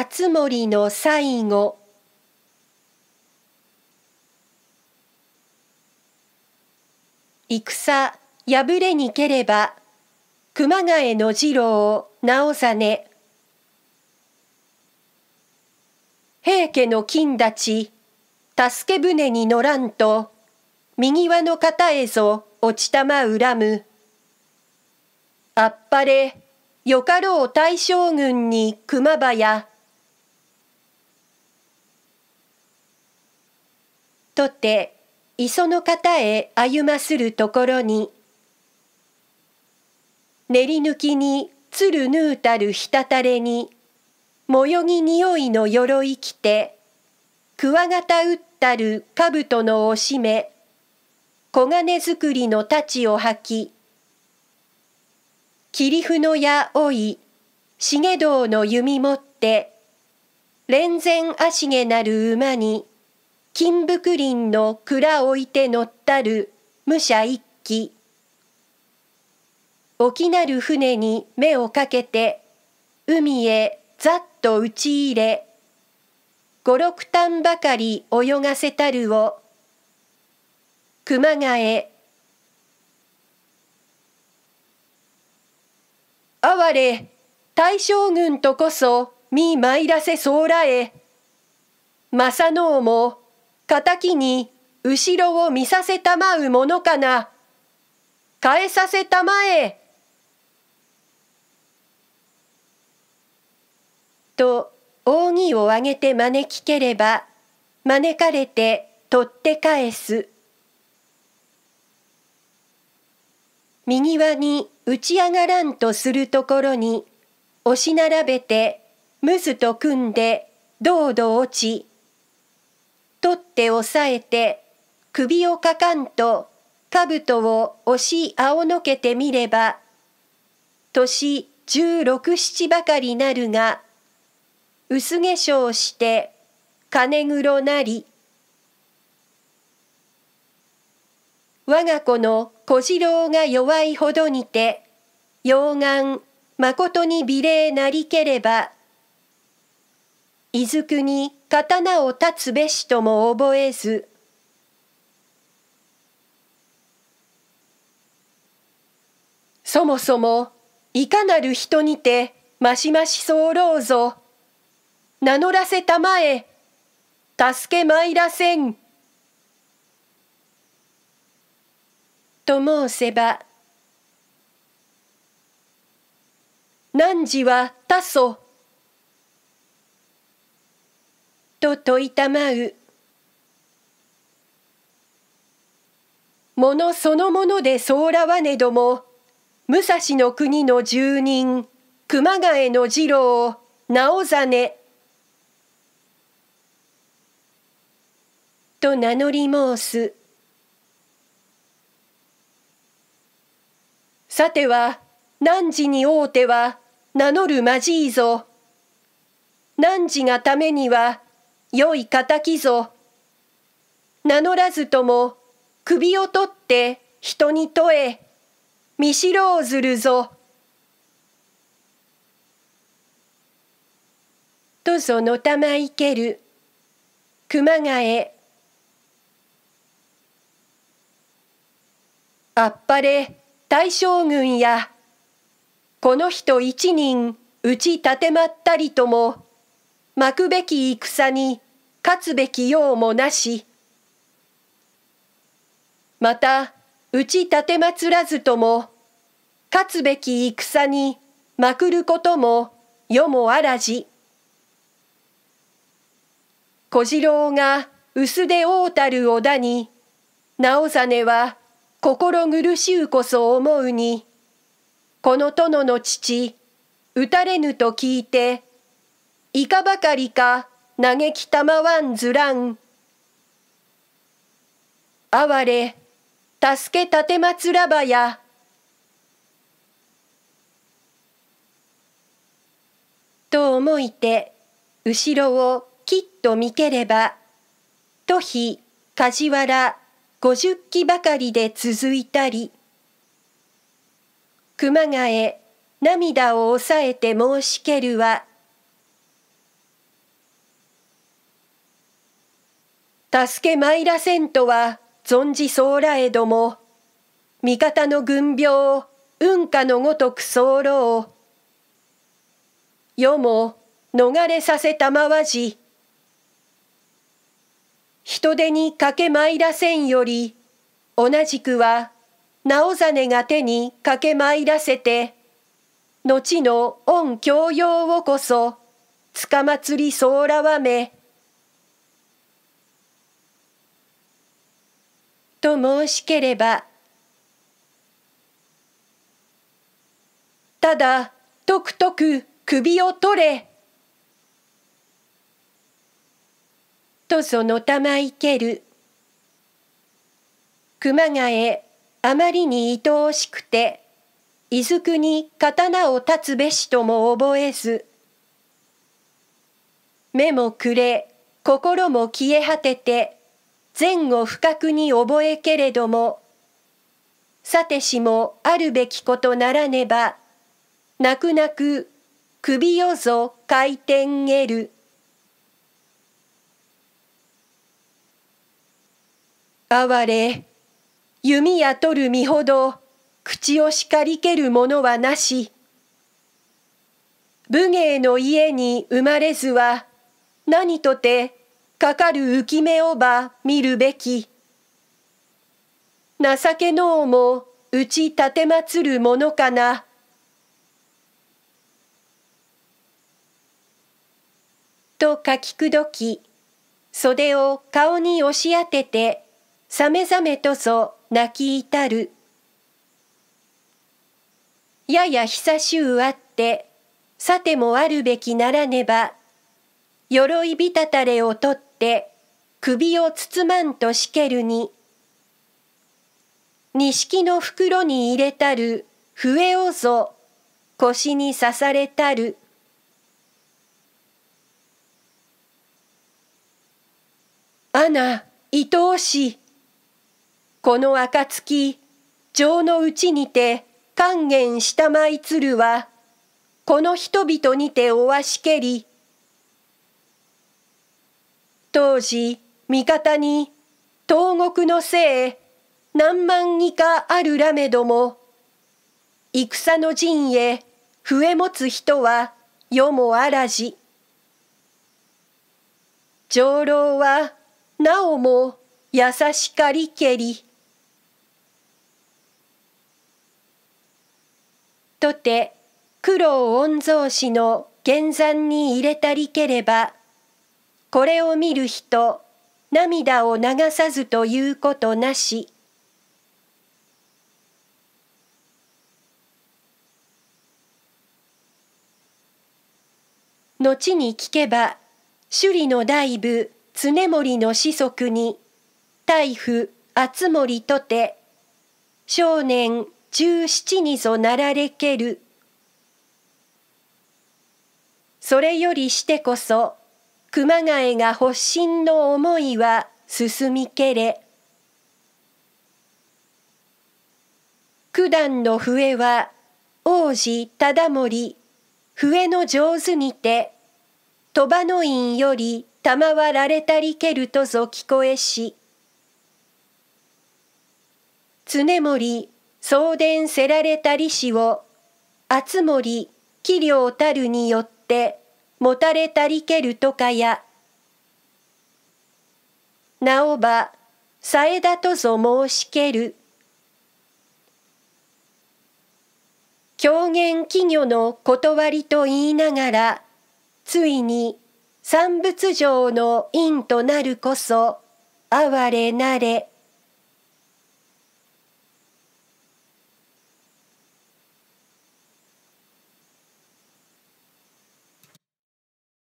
熱森の最後戦破れにければ熊谷の次郎直ね平家の金立ち助け舟に乗らんと右輪の方へぞ落ちたま恨むあっぱれよかろう大将軍に熊場やとて磯の方へ歩まするところに練り抜きにつるぬうたる滴れにもよぎ匂いの鎧着てくわがたうったる兜のおしめ黄金作りの太刀を履き霧譜の矢老い重道の弓持って連前足毛なる馬に金福林の蔵置いて乗ったる武者一騎沖なる船に目をかけて海へざっと打ち入れ五六単ばかり泳がせたるを熊谷哀れ大将軍とこそ見参らせうらえ正能も敵に後ろを見させたまうものかな。返させたまえ。と扇をあげて招きければ招かれて取って返す。右輪に打ち上がらんとするところに押し並べてむずと組んでどうど落ち取って押さえて首をかかんと兜を押し青のけてみれば年十六七ばかりなるが薄化粧して金黒なり我が子の小次郎が弱いほどにて溶岩誠に美麗なりければ伊豆国刀を断つべしとも覚えずそもそもいかなる人にてましまし候ぞ名乗らせたまえ助けまいらせん」と申せば「汝は他祖と問いたまうものそのものでそうらわねども武蔵の国の住人熊谷の次郎直ね。と名乗り申すさては汝に会うては名乗るまじいぞ汝がためには良い敵ぞ。名乗らずとも、首を取って人に問え、見知ろうずるぞ。とぞのたまいける、熊谷。あっぱれ大将軍や、この人一人打ち立てまったりとも、まくべき戦に勝つべき用もなし。また、うち立てまつらずとも、勝つべき戦にまくることも世もあらじ。小次郎が薄で大たる織田に、直実は心苦しゅうこそ思うに、この殿の父、打たれぬと聞いて、いかばかりか嘆きたまわんずらん。哀れ、助けたてまつらばや。と思いて、後ろをきっと見ければ、とひ、梶原、五十騎ばかりで続いたり、熊谷、涙を抑えて申しけるは、助け参らせんとは存じうらえども味方の軍病運河のごとく候ろう世も逃れさせたまわじ人手にかけまいらせんより同じくは直実が手にかけまいらせて後の恩教養をこそつかまつり候らわめと申しければただとくとく首を取れとそのたまいける熊谷あまりに愛おしくていずくに刀を立つべしとも覚えず目もくれ心も消え果てて前後不覚に覚えけれどもさてしもあるべきことならねば泣く泣く首よぞ回転げる哀れ弓や取る身ほど口を叱りけるものはなし武芸の家に生まれずは何とてかかる浮き目をば見るべき情けのうもうち立てまつるものかなと書きくどき袖を顔に押し当ててさめざめとぞ泣き至るやや久しゅうあってさてもあるべきならねば鎧びたたれをとってって首を包まんとしけるに錦の袋に入れたる笛をぞ腰に刺されたるアナ愛おしこの暁情のうちにて還元したまいつるはこの人々にておわしけり当時味方に東国のせ何万以下あるラメども戦の陣へ笛持つ人は世もあらじ長老はなおも優しかりけりとて九郎御曹司の玄山に入れたりければこれを見る人涙を流さずということなし」。後に聞けば首里の大部常盛の子息に大夫敦盛とて少年十七にぞなられけるそれよりしてこそ熊谷が発信の思いは進みけれ九段の笛は王子忠盛笛の上手にて鳥羽の院より賜られたりけるとぞ聞こえし常森送電せられたりしを熱森器量たるによってもたれたりけるとかや。なおば、さえだとぞ申しける。狂言企業の断りと言いながら、ついに産物上の因となるこそ、哀れなれ。